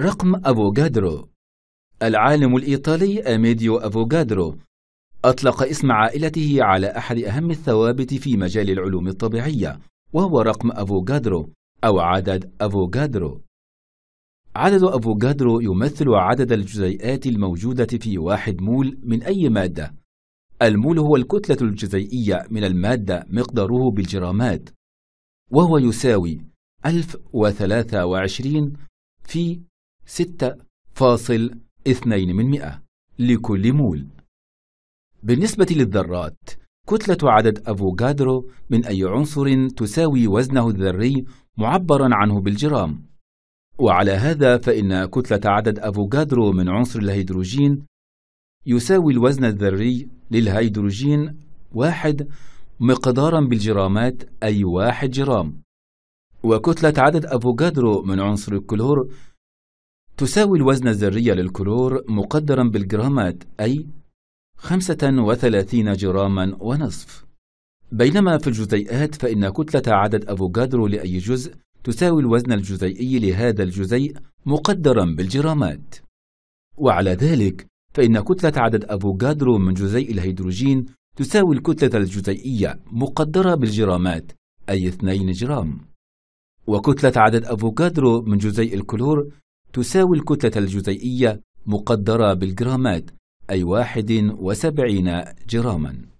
رقم أفوغادرو العالم الإيطالي أميديو أفوغادرو أطلق اسم عائلته على أحد أهم الثوابت في مجال العلوم الطبيعية وهو رقم أفوغادرو أو عدد أفوغادرو عدد أفوغادرو يمثل عدد الجزيئات الموجودة في واحد مول من أي مادة المول هو الكتلة الجزيئية من المادة مقداره بالجرامات وهو يساوي 1023 في 6.2 من مئة لكل مول بالنسبة للذرات كتلة عدد أفوكادرو من أي عنصر تساوي وزنه الذري معبرا عنه بالجرام وعلى هذا فإن كتلة عدد أفوكادرو من عنصر الهيدروجين يساوي الوزن الذري للهيدروجين واحد مقدارا بالجرامات أي واحد جرام وكتلة عدد أفوكادرو من عنصر الكلور تساوي الوزن الذري للكلور مقدرا بالجرامات أي 35 جراما ونصف بينما في الجزيئات فإن كتلة عدد أفوكادرو لأي جزء تساوي الوزن الجزيئي لهذا الجزيء مقدرا بالجرامات وعلى ذلك فإن كتلة عدد أفوكادرو من جزيء الهيدروجين تساوي الكتلة الجزيئية مقدرة بالجرامات أي 2 جرام وكتلة عدد أفوكادرو من جزيء الكلور تساوي الكتلة الجزيئية مقدرة بالجرامات أي 71 جراما